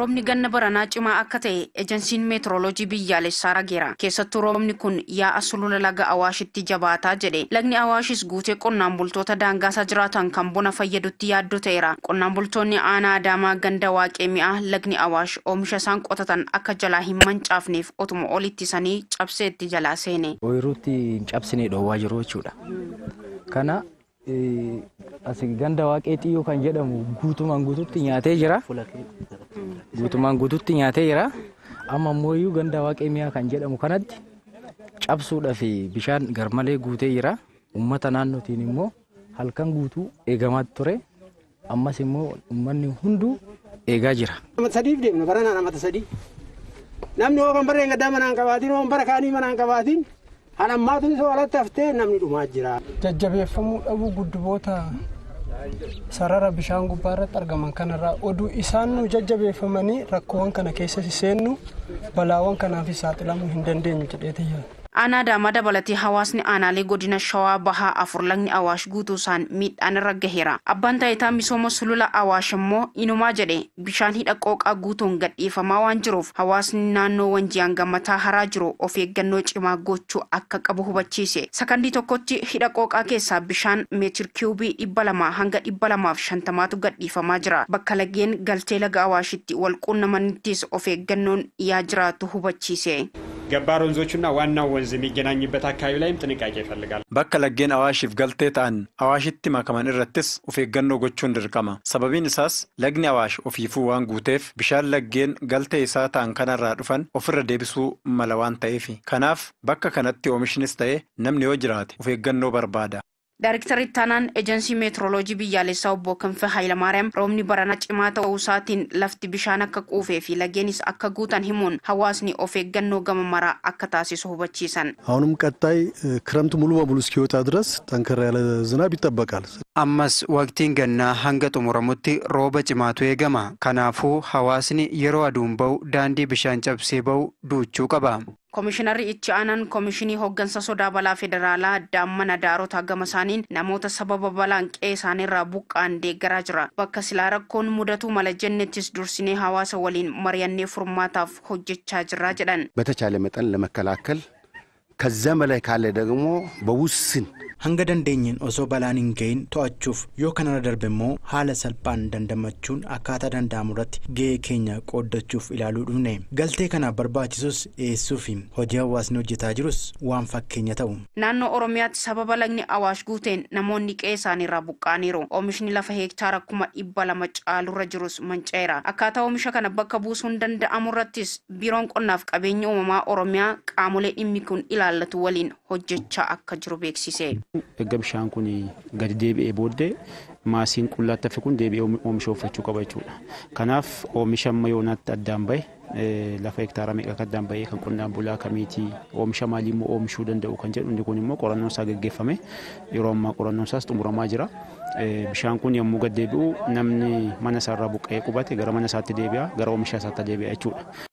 Roobni ganna baranaa cimaa akka ta'e ejensiin meetrooloojii biyyaalessaa rageera. Keessattuu roobni kun yaa asulula laga Awaashitti jabaataa jedhe. Lagni Awaashis guutee qonnaan bultoota daangaasa jiraatan kan bona fayyadutti yaaddoo ta'eera. Qonnaan bultoonni aanaa Adaamaa ganda waaqee mi'a lagni Awaash oomisha isaan qotatan akka jalaa hin mancaafneef otuma olitti cabsee cabseetti jalaa seene. Ooyiruutti hin cabsine jiru jechuudha. Kana eh, ganda jedhamu nyaatee jira. guutumaan guutuutti nyaatee jira. Amma ammoo ganda waaqee mi'aa kan jedhamu kanatti cabsuudhaa fi bishaan garmalee guutee jira. Uummata naannootiin immoo halkan guutuu eegamaa ture. Ammas immoo uummanni hunduu eegaa jira. Sadiif deemna baranaa namata sadii. Namni hoo kan gaddaa manaan qabaatiin hoo bara kaanii manaan qabaatiin hanammaatuun isa alatti haftee namni dhumaa jira. Jajjabeeffamuu dhabuu gudduboota sarara bishaan gubbaa irratti argaman kanarraa oduu isaan nu jajjabeeffamanii rakkoowwan kana keessa seennu balaawwan kanaafis saaxilamuu hin dandeenyu jedheeti yaadu. aanaa adaamaa dabalatee hawaasni aanaalee godina shawaa bahaa afur lagni awaash isaan miidhaan irra gaheera abbaan taayitaa misooma sulula awaash immoo inumaa jedhe bishaan hidha qooqaa guutuun dhiifamaa waan jiruuf hawaasni naannoo wanjiyaan gammataa haraa jiru of eeggannoo cimaa gochuu akka qabu hubachiise sakandii tokkotti hidha qooqaa keessaa bishaan meetir kiubii hanga dhibba lamaaf shantamaatu dhiifamaa jira bakka lageen galtee laga awaashitti wal quunnamanittis of eeggannoon dhiyaa jiraatu hubachiise. ገባር ወንዞቹና ዋናው ወንዝ የሚገናኝበት አካባቢ bakka laggeen awaashiif galtee ta'an awaashitti makaman irrattis of eeggannoo gochuun dirqama sababiin isaas lagni hawaash ofiifuu waan guuteef bishaan laggeen galtee isaa ta'an kanarraa dhufan ofirra deebisuu mala waan ta'eef kanaaf bakka kanatti oomishinis ta'e namni yoo jiraate of eeggannoo barbaada. Diirekter Itti Anaan, Eejansii Biyyaalessaa Obbo Kaanfii Haayile Maariyaam, roobni barana cimaata ta'uu saatiin lafti bishaan akka quufee fi lageenis akka guutan himuun hawaasni of eeggannoo gama maraa akka taasisu hubachiisan. Hawwan qattaayi eh, kiramtu mullumaa bulchi isaanii daraasaa dha. Tankaara yaala zinaa bittabaqaa. Ammas waqtiin gannaa hanga xumuramutti rooba cimaatu eegama. Kanaafuu hawaasni yeroo aduun bahu daandii bishaan cabsee bahu duuchuu qaba. Koomishinarri itti aanan Koomishinii Hooggansa Sodaa Balaa Federaalaa Daamman Adaarotaa gama isaaniin namoota sababa balaan qe'ee isaaniirraa buqqa'an deeggaraa jira. Bakka silaa rakkoon mudatu mala jennettis dursinee hawaasa waliin mari'annee furmaataaf hojjechaa jira jedhan። Bata maxxan lama ለመከላከል ከዛ malee kaalee dagamoo ba'uusin hanga dandeenyeen osoo balaan hin ga'iin to'achuuf yoo kanarra darbe immoo haala salphaan dandamachuun akkaataa danda'amu irratti ga'ee keenya qooddachuuf ilaaluu dhufne galtee kanaaf barbaachisus dhiyeessuu hojii hawaasni hojjetaa jirus waan fakkeenya ta'u. naannoo oromiyaatti sababa lagni awaash guuteen namoonni qe'ee irraa buqqaaniiru oomishni lafa heektaara kuma dhibba lama caalu irra jirus mancaa'eera akkaataa oomisha kana bakka buusuun danda'amu irrattis qonnaaf qabeenya uumamaa oromiyaa qaamolee dhimmi kun ilaallatu waliin hojjechaa akka jiru beeksise. Erga bishaan kun gadi deebi'ee booddee maasiin qullaatti hafe kun deebi'ee oomisha uffachuu qaba jechuudha. Kanaaf oomisha amma yoonaatti addaan bahe eh, lafa hektaara meeqa addaan bahee kan qonnaan bulaa kamiitii oomisha maalii immoo oomishuu danda'u kan jedhu inni kun immoo qorannoon isaa gaggeeffame yeroo ammaa qorannoon isaas xumuramaa jira. Bishaan eh, kun yommuu gad deebi'u namni mana isaarraa buqqa'ee qubate gara mana isaatti deebi'a gara oomisha deebi'a jechuudha.